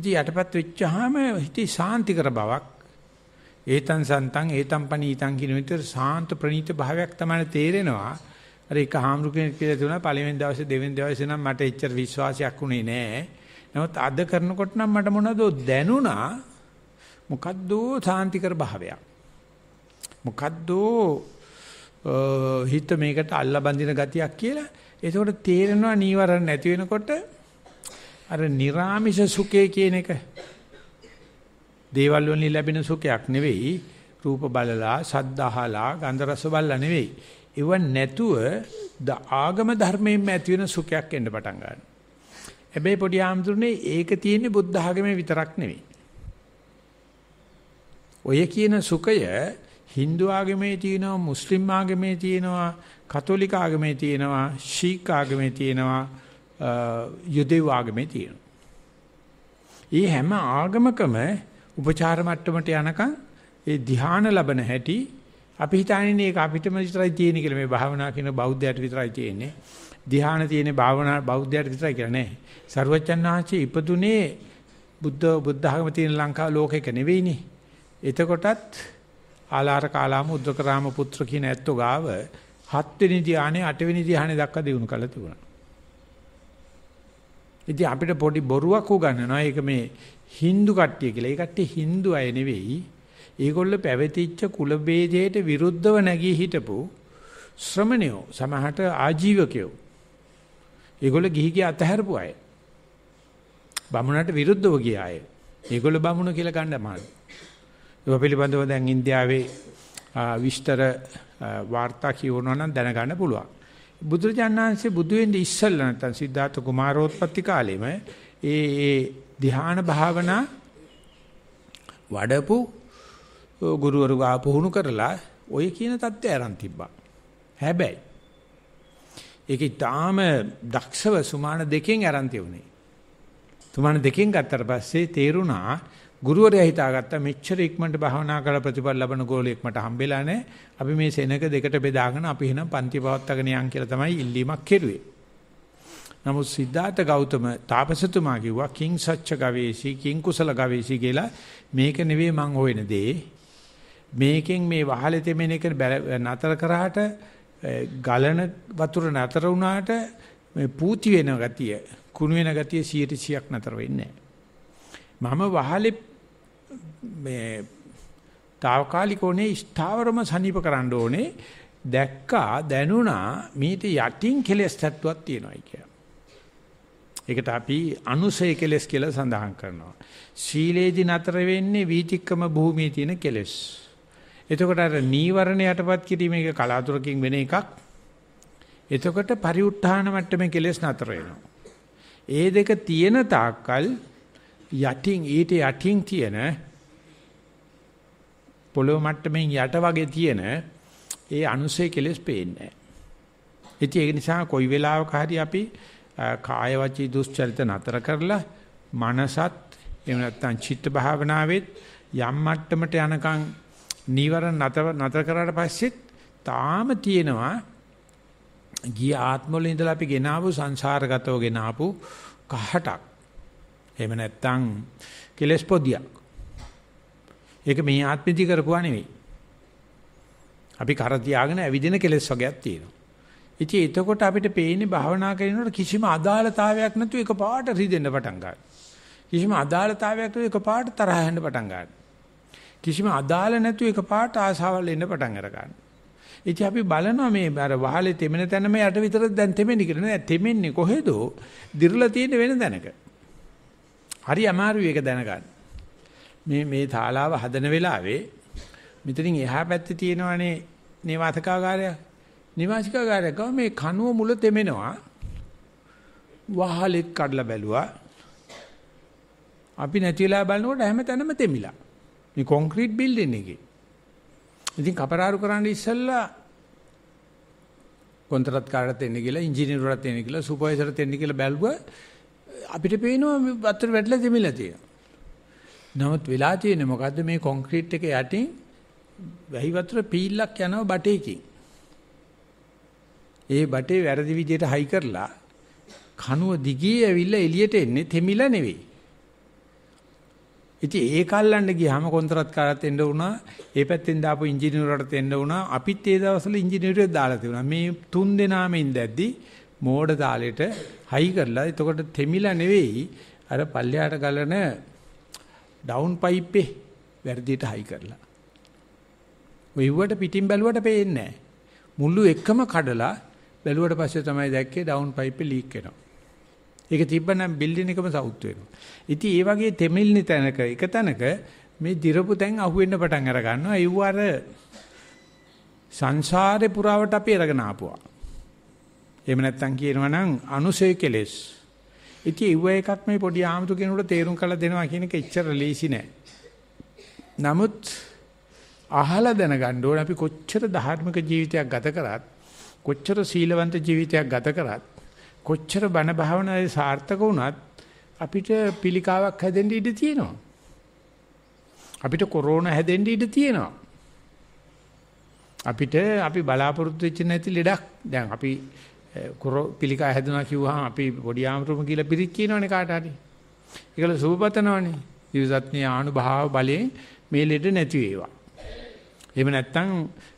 ඉතින් යටපත් වෙච්චාම හිතේ සාන්ති කර බවක් ඒතන් සන්තං ඒතම් පනීතං කියන විතර සාන්ත ප්‍රණීත භාවයක් තමයි තේරෙනවා. අර එක හාමුදුරු කෙනෙක් කියලා තුණා පළවෙනි දවසේ දෙවෙනි දවසේ නම් මට එච්චර විශ්වාසයක් උනේ නෑ. නමුත් අද කරනකොට නම් මට මොනවදෝ දැනුණා මොකද්ද සාන්තිකර භාවයක්. මොකද්ද හිත මේකට අල්ලා බඳින ගතියක් කියලා. ඒකෝට තේරෙනවා නීවරණ නැති වෙනකොට අර නිර්ාමිෂ සුඛය කියන එක දේවල් වලින් ලැබෙන සුඛයක් නෙවෙයි රූප බලලා සද්ද අහලා ගන්ධ රස බලලා නෙවෙයි ඒව නැතුව ද ආගම ධර්මයෙන්ම ඇති වෙන සුඛයක් එන්න පටන් ගන්නවා හැබැයි පොඩි ආම්තුනේ ඒක තියෙන්නේ බුද්ධ ආගමේ විතරක් නෙවෙයි ඔය කියන සුඛය Hindu ආගමේ තියෙනවා මුස්ලිම් ආගමේ තියෙනවා කතෝලික ආගමේ තියෙනවා ශීක් ආගමේ තියෙනවා යුදෙව් ආගමේ තියෙනවා. ඒ හැම ආගමකම උපචාර මට්ටමට යනකම් ඒ ධ්‍යාන ලැබෙන හැටි අපි හිතන්නේ ඒක අපිටම විතරයි තියෙන්නේ කියලා මේ භාවනා කියන බෞද්ධයට විතරයි තියෙන්නේ. ධ්‍යාන තියෙන භාවනා බෞද්ධයට විතරයි කියලා නෑ. සරුවච්චන් වහන්සේ ඉපදුනේ බුද්ධ බුද්ධ ආගම තියෙන ලංකා ලෝකෙක නෙවෙයිනේ. එතකොටත් ආලාර කාලාම උද්දකරාම පුත්‍ර කියන ඇත්තෝ ගාව හත්වෙනි ධ්‍යානෙ අටවෙනි ධ්‍යානෙ දක්වා දිනු කළ තිබුණා. ඉතින් අපිට පොඩි බොරුවක් උගන්වනවා. ඒක මේ Hindu කට්ටිය කියලා. ඒ කට්ටිය Hindu අය නෙවෙයි. ඒගොල්ල පැවතිච්ච කුල ભેදයට විරුද්ධව නැගී හිටපු ශ්‍රමණයෝ සමහරට ආජීවකයෝ. ඒගොල්ල ගිහි ගිය අතහැරපු අය. බමුණට විරුද්ධව ගිය අය. ඒගොල්ල බමුණ කියලා ගන්න මාළු. ඒව පිළිබඳව දැන් ඉන්දියාවේ විස්තර වාර්තා කියවනවා නම් දැනගන්න පුළුවන්. බුදුරජාණන්සේ බුදු වෙන්න ඉස්සෙල්ලා නැත්තම් සිද්ධාර්ථ කුමාරෝත්පත්ති කාලෙම ඒ ඒ ධ්‍යාන භාවනා වඩපු ගුරුවරු ආපහුණු කරලා ඔය කියන தත්ත්වය aran තිබ්බා. හැබැයි ඒක ඊටාම දක්ෂව සුමාන දෙකෙන් aran තියුනේ. සුමාන දෙකෙන් ගත්තට පස්සේ තේරුණා ගුරුවරයා හිතාගත්තා මෙච්චර ඉක්මනට භාවනා කරලා ප්‍රතිඵල ලබන ගෝලයක් මට හම්බෙලා නැහැ. අපි මේ සෙනක දෙකට බෙදාගෙන අපි එහෙනම් පන්ති පවත්වාගෙන යන් කියලා තමයි ඉල්ලීමක් කෙරුවේ. නමුත් සිද්ධාර්ථ ගෞතම තාපසතුමා කිව්වා කිං සච්ච ගවේෂී කිං කුසල ගවේෂී කියලා මේක නෙවෙයි මං හොයන දේ. මේකෙන් මේ වහලේ තෙමෙන එක නතර කරාට ගලන වතුර නතර වුණාට මේ පූති වෙන ගතිය කුණු වෙන ගතිය 100% නතර වෙන්නේ නැහැ. මම වහලේ මේ తాවකාලිකෝනේ ස්ථාවරම සනീപ කරන්න ඕනේ දැක්කා දැනුණා මේට යටින් කෙලස් තත්වයක් තියෙනවායි කියලා. ඒකට අපි අනුසය කෙලස් කියලා සඳහන් කරනවා. සීලේදී නතර වෙන්නේ වීතික්කම භූමියේ තියෙන කෙලස්. එතකොට අර නීවරණ යටපත් කිරීම එක කලාතුරකින් වෙන එකක්. එතකොට පරිඋත්ථාන මට්ටමේ කෙලස් නතර වෙනවා. ඒ දෙක තියෙන තාක්කල් යටින් ඊට යටින් තියෙන පොළොව මට්ටමින් යට වගේ තියෙන ඒ අනුසය කෙලස් පේන්නේ නැහැ. ඒක නිසා කොයි වෙලාවක හරි අපි කාය වචී දුස්චරිත නතර කරලා මනසත් එහෙම නැත්නම් චිත්ත භාවනාවෙත් යම් මට්ටමට යනකම් නීවරණ නතර නතර කරාට පස්සෙත් තාම තියෙනවා ගිය ආත්මවල ඉඳලා අපි ගෙනාවු සංසාරගතව ගෙනාපු කහටක් එහෙම නැත්නම් කෙලස් පොදියක්. ඒක මේ ආත්මෙදි කරපුවා නෙවෙයි. අපි කර තියාගෙන ඇවිදින කෙලස් වර්ගයක් තියෙනවා. ඉතින් එතකොට අපිට පේන්නේ භාවනා කරනකොට කිසිම අදාළතාවයක් නැතුව එකපාරට රිදෙන්න පටන් ගන්නවා. කිසිම අදාළතාවයක් නැතුව එකපාරට තරහ යන්න පටන් ගන්නවා. කිසිම අදාළ නැතුව එකපාරට ආසාවල් එන්න පටන් අර ගන්නවා. ඉතින් අපි බලනවා මේ අර වහලේ තෙමෙන තැනම යට විතරද දැන් තෙමෙන්නේ කියලා. නෑ තෙමෙන්නේ කොහෙද? දිර්ලා තියෙන වෙන තැනක. හරි අමාරුයි ඒක දැනගන්න. මේ මේ ශාලාව හදන වෙලාවේ මෙතනින් එහා පැත්තේ තියෙනවනේ නිවාසකාගාරය. නිවාසිකාගාරය ගාව මේ කනුව මුල තෙමෙනවා. වහලෙත් කඩලා බැලුවා. අපි නැතිලා බලනකොට හැමතැනම තෙමිලා. මේ කොන්ක්‍රීට් බිල්ඩින් එකේ. ඉතින් කපරාරු කරන්න ඉස්සෙල්ලා කොන්ත්‍රාත්කාරට එන්න කියලා ඉංජිනේරුවරට එන්න කියලා සුපර්වයිසර්ට එන්න කියලා බැලුවා අපිට පේනවා වතුර වැටලා දෙමිලා තියෙනවා. නමුත් වෙලා තියෙන්නේ මොකද්ද මේ කොන්ක්‍රීට් එක යටින් වැහි වතුර පීල්ලක් යනවා බටේකින්. ඒ බටේ වැරදි විදියට හයි කරලා කනුව දිගේ ඇවිල්ලා එළියට එන්නේ තෙමිලා නෙවෙයි. ඉතින් ඒ කල්ලන්න ගියාම කොන්ත්‍රාත් කාරත් එන්න වුණා ඒ පැත්තෙන් දාපු ඉංජිනේරුවරට එන්න වුණා අපිත් ඒ දවස්වල ඉංජිනේරුවෙක් දාලා තිබුණා මේ තුන් දෙනාම ඉඳද්දි මෝඩ තාලෙට හයි කරලා එතකොට තෙමිලා නෙවෙයි අර පල්ලයට ගලන ඩවුන් පයිප්පේ වැඩියට හයි කරලා. වෙව්වට පිටින් බැලුවට පේන්නේ මුල්ලු එකම කඩලා බැලුවට පස්සේ තමයි දැක්කේ ඩවුන් පයිප්පේ ලීක් වෙනවා. ඒක තිබ්බනම් බිල්ඩින් එකම සවුත් වෙනවා. ඉතින් ඒ වගේ තෙමිල්නි තැනක එක තැනක මේ දිරපු තැන් අහුවෙන්න පටන් අර ගන්නවා. ඒව අර සංසාරේ පුරාවට අපි අරගෙන ආපුවා. එහෙම නැත්නම් කියනවා නම් අනුසය කෙලෙස්. ඉතින් ඒව එකක් මේ පොඩි ආමතු කෙනෙකුට තේරුම් කරලා දෙනවා කියන එක එච්චර ලේසි නෑ. නමුත් අහලා දැනගන්න ඕනේ අපි කොච්චර ධාර්මික ජීවිතයක් ගත කරත් කොච්චර සීලවන්ත ජීවිතයක් ගත කරත් කොච්චර බණ භාවනාවේ සාර්ථක වුණත් අපිට පිළිකාවක් හැදෙන්න ඉඩ තියෙනවා. අපිට කොරෝනා හැදෙන්න ඉඩ තියෙනවා. අපිට අපි බලාපොරොත්තු වෙච්ච නැති ලෙඩක් දැන් අපි පිළිකා හැදුනා කිව්වහම අපි පොඩි ආමතුම කියලා පිරික් කියනවනේ කාට හරි. ඒකල සුබපතනවනේ. ජීවිතඥ ආනුභාව බලයෙන් මේ ලෙඩ නැති වේවා. එහෙම නැත්නම්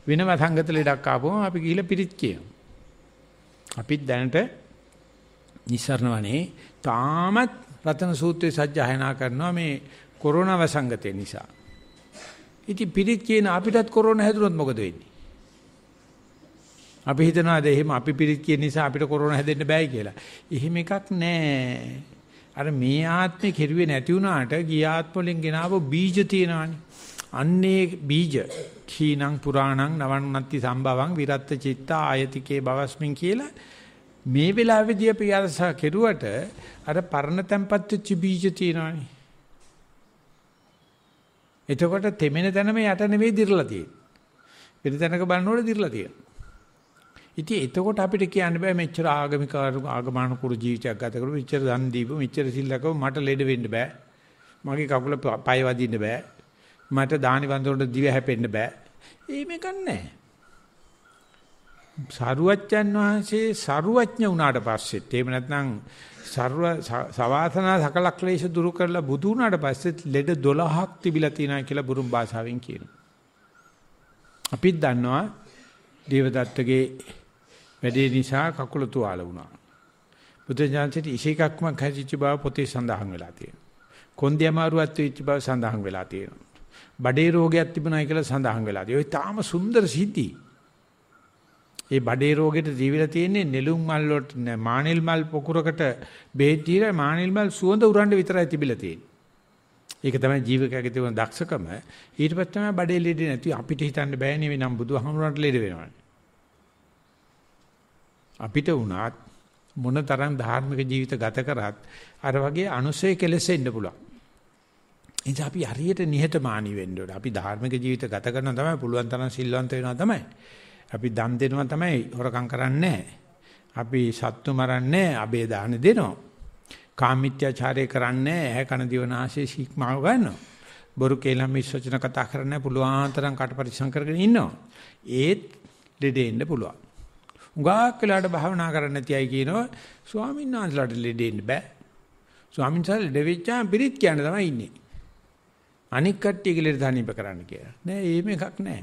වෙනම සංගත ලෙඩක් ආපුවම අපි ගිහිල්ලා පිරිත් කියනවා. අපිත් දැනට නිස්සරණවනේ තාමත් රතන සූත්‍රයේ සජ්ජායනා කරනවා මේ කොරෝනා වසංගතය නිසා. ඉතින් පිරිත් කියන අපිටත් කොරෝනා හැදුනොත් මොකද වෙන්නේ? අපි හිතනවාද එහෙම අපි පිරිත් කියන නිසා අපිට කොරෝනා හැදෙන්න බෑ කියලා. එහෙම එකක් නෑ. අර මේ ආත්මේ කෙරුවේ නැති වුණාට ගිය ආත්ම වලින් ගෙනාවු බීජ තියෙනවානේ. අන්නේ බීජ කීනං පුරාණං නවන්නත්ති සම්භවං විරත්ත චිත්ත ආයතිකේ බවස්මින් කියලා මේ වෙලාවේදී අපි අරස කෙරුවට අර පරණ තැම්පත් වෙච්ච බීජ තියෙනවානේ. එතකොට තෙමෙන තැනම යට නෙවෙයි දිරලා තියෙන්නේ. වෙන තැනක බලනකොට දිරලා තියෙනවා. ඉතින් එතකොට අපිට කියන්න බෑ මෙච්චර ආගමික ආගමනුකූල ජීවිතයක් ගත කරපු මෙච්චර දන් දීපු මෙච්චර සිල්ලකව මට ලෙඩ වෙන්න බෑ. මගේ කකුල පය වදින්න බෑ. මට දානි වන්දරට දිව හැපෙන්න බෑ. එහෙම ගන්නෑ. සරුවච්චන් වහන්සේ සරුවඥ වුණාට පස්සෙත් එහෙම නැත්නම් ਸਰව සවාසනා සකල ක්ලේශ දුරු කරලා බුදු වුණාට පස්සෙත් ලෙඩ 12ක් තිබිලා තියෙනවා කියලා බුරුම් භාෂාවෙන් කියනවා. අපිත් දන්නවා දේවදත්තගේ වැඩේ නිසා කකුල තුවාල වුණා. බුදුජානසිට ඉසිකක්ම කැසිච්ච බව පොතේ සඳහන් වෙලා තියෙනවා. කොන්දේ අමාරුවත් වෙච්ච බව සඳහන් වෙලා තියෙනවා. බඩේ රෝගයක් තිබුණායි කියලා සඳහන් වෙලා තියෙනවා. ඒ තාම සුන්දර සිද්ධි. ඒ බඩේ රෝගෙට දීවිලා තියෙන්නේ නෙළුම් මල් වලට මානෙල් මල් පොකුරකට බෙහෙත් දීලා මානෙල් මල් සුවඳ උරන්න විතරයි තිබිලා තියෙන්නේ. ඒක තමයි ජීවකයාගේ තියෙන දක්ෂකම. ඊට පස්සේ තමයි බඩේ ලෙඩ නැති අපිට හිතන්න බෑනේ මේ නම් බුදුහමරන්ට ලෙඩ වෙනවනේ. අපිට වුණත් මොන තරම් ධාර්මික ජීවිත ගත කරත් අර වගේ අනුසය කෙලෙසෙන්න පුළුවන්. එනිසා අපි හරියට නිහතමානී වෙන්න ඕනේ. අපි ධාර්මික ජීවිත ගත කරනවා තමයි පුළුවන් තරම් සිල්වන්ත වෙනවා තමයි. අපි දන් දෙනවා තමයි හොරකම් කරන්නේ අපි සත්තු මරන්නේ අබේ දාන දෙනවා. කාමීත්‍යාචාරය කරන්නේ ඇහැ කන දිවනාශය සීක්මාව ගන්නවා. බොරු කේලම් විශ්වචන කතා කරන්නේ පුළුවන් තරම් කට පරිසම් කරගෙන ඉන්නවා. ඒත් දෙදෙන්න පුළුවන්. උගාක් වෙලාට භාවනා කරන්න නැති අය කියනවා ස්වාමීන් වහන්සේලාට ලෙඩෙන්න බෑ. ස්වාමීන් වහන්සේලා ලෙඩෙච්චාම පිරිත් කියන්න තමයි ඉන්නේ. අනික් කට්ටිය කියලා දානීප කරන්න කියලා. නෑ එහෙම එකක් නෑ.